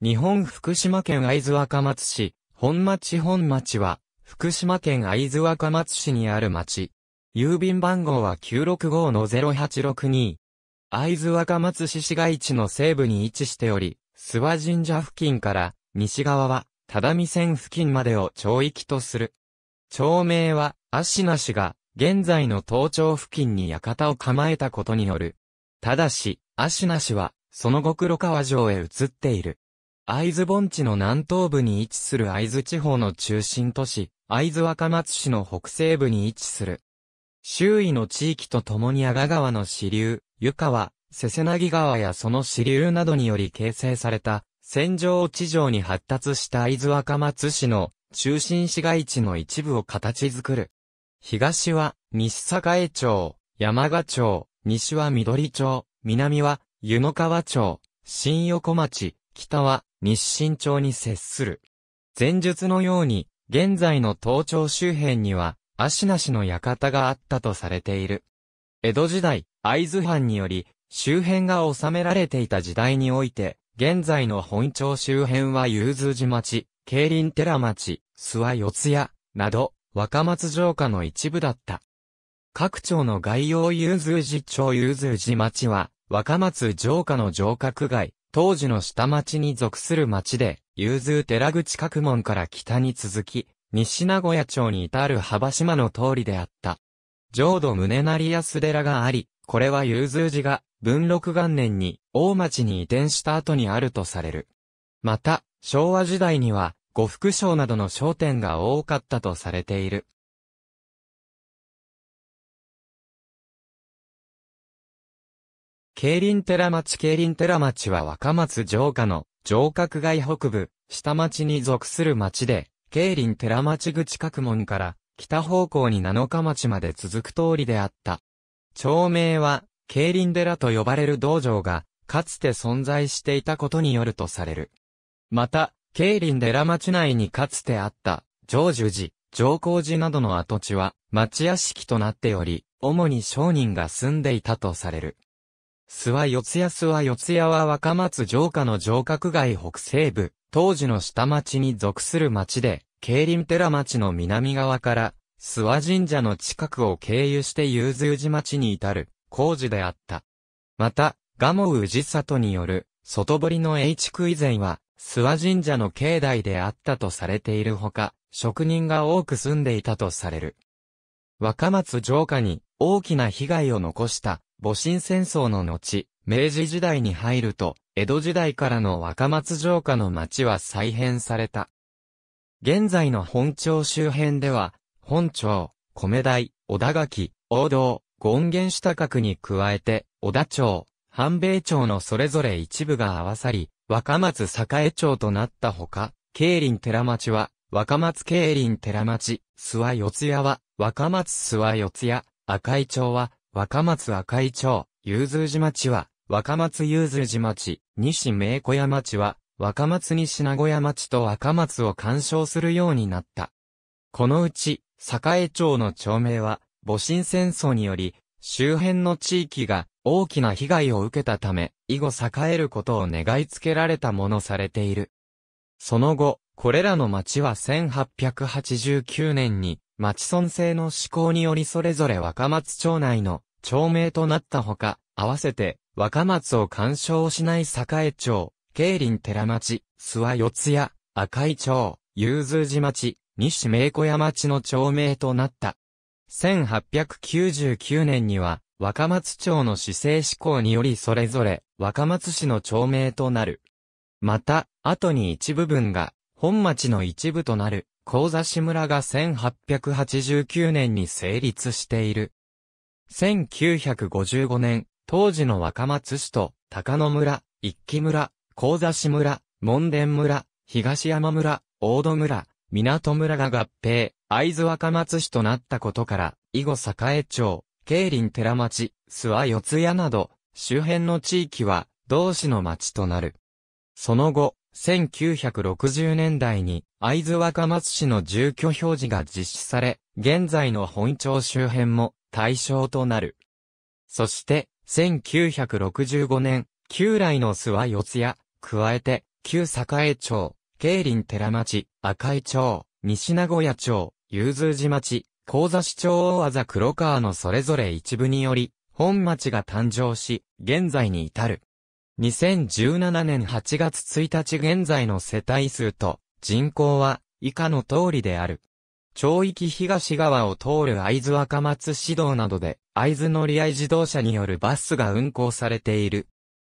日本福島県会津若松市、本町本町は、福島県会津若松市にある町。郵便番号は965-0862。会津若松市市街地の西部に位置しており、諏訪神社付近から西側は、只見線付近までを町域とする。町名は、足名氏が、現在の東町付近に館を構えたことによる。ただし、足名氏は、その後黒川城へ移っている。会津盆地の南東部に位置する会津地方の中心都市、会津若松市の北西部に位置する。周囲の地域とともに阿賀川の支流、湯川、瀬瀬なぎ川やその支流などにより形成された、戦場地上に発達した会津若松市の中心市街地の一部を形作る。東は西栄町、山賀町、西は緑町、南は湯の川町、新横町、北は日清町に接する。前述のように、現在の東町周辺には、足なしの館があったとされている。江戸時代、会津藩により、周辺が治められていた時代において、現在の本町周辺は融通寺町、競輪寺町、諏訪四谷、など、若松城下の一部だった。各町の概要融通寺町融通寺町は、若松城下の城郭街、当時の下町に属する町で、融通寺口角門から北に続き、西名古屋町に至る幅島の通りであった。浄土宗成安寺があり、これは融通寺が文禄元年に大町に移転した後にあるとされる。また、昭和時代には、呉服商などの商店が多かったとされている。競輪寺町競輪寺町は若松城下の城郭街北部、下町に属する町で、競輪寺町口角門から北方向に七日町まで続く通りであった。町名は、競輪寺と呼ばれる道場が、かつて存在していたことによるとされる。また、競輪寺町内にかつてあった、常寿寺、上皇寺などの跡地は、町屋敷となっており、主に商人が住んでいたとされる。諏訪四谷諏訪四谷は若松城下の城郭街北西部、当時の下町に属する町で、競輪寺町の南側から、諏訪神社の近くを経由して融通寺町に至る、工事であった。また、蒲生氏里による、外堀の栄地区以前は、諏訪神社の境内であったとされているほか、職人が多く住んでいたとされる。若松城下に大きな被害を残した戊辰戦争の後、明治時代に入ると、江戸時代からの若松城下の町は再編された。現在の本町周辺では、本町、米台、小田垣、王道、権現下角に加えて、小田町、半米町のそれぞれ一部が合わさり、若松栄町となったほか、慶林寺町は、若松慶林寺町、諏訪四谷は、若松諏訪四谷、赤井町は、若松赤井町、融通寺町は、若松融通寺町、西名古屋町は、若松西名古屋町と若松を干渉するようになった。このうち、栄町の町名は、戊辰戦争により、周辺の地域が大きな被害を受けたため、以後栄えることを願いつけられたものされている。その後、これらの町は1889年に、町村制の施行によりそれぞれ若松町内の町名となったほか、合わせて、若松を干渉しない栄町、慶林寺町、諏訪四谷、赤井町、雄通寺町、西名古屋町の町名となった。1899年には、若松町の市政施行によりそれぞれ、若松市の町名となる。また、後に一部分が、本町の一部となる、高座市村が1889年に成立している。1955年、当時の若松市と、高野村、一木村、高座市村、門田村、東山村、大戸村、港村が合併、会津若松市となったことから、以後栄町、慶林寺町、諏訪四谷など、周辺の地域は、同市の町となる。その後、1960年代に、会津若松市の住居表示が実施され、現在の本町周辺も、対象となる。そして、1965年、旧来の諏訪四谷、加えて、旧栄町、慶林寺町、赤井町、西名古屋町、雄通寺町、高座市町大技黒川のそれぞれ一部により、本町が誕生し、現在に至る。2017年8月1日現在の世帯数と人口は以下の通りである。町域東側を通る会津若松市道などで、会津乗り合い自動車によるバスが運行されている。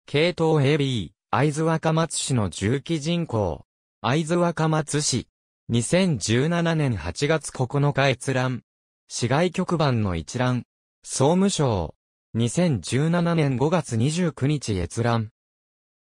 系統 AB、会津若松市の重機人口。会津若松市。2017年8月9日閲覧。市外局番の一覧。総務省。2017年5月29日閲覧。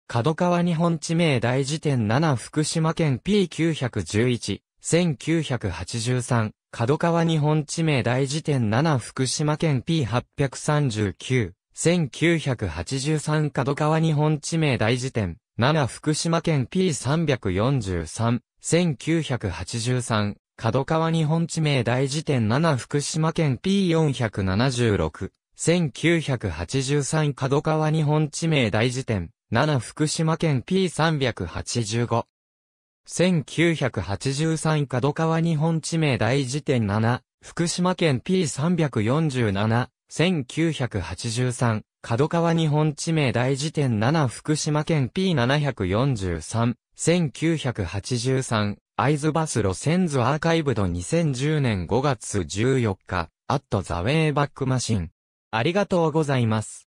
角川日本地名大辞典7福島県 P911。1983、角川日本地名大辞典7福島県 P839、1983角川日本地名大辞典7福島県 P343、1983角川日本地名大辞典7福島県 P476、1983角川日本地名大辞典7福島県 P385、1983角川日本地名大辞典7、福島県 P347、1983角川日本地名大辞典7福島県 P743、1983会津バス路線図アーカイブド2010年5月14日、アットザウェイバックマシン。ありがとうございます。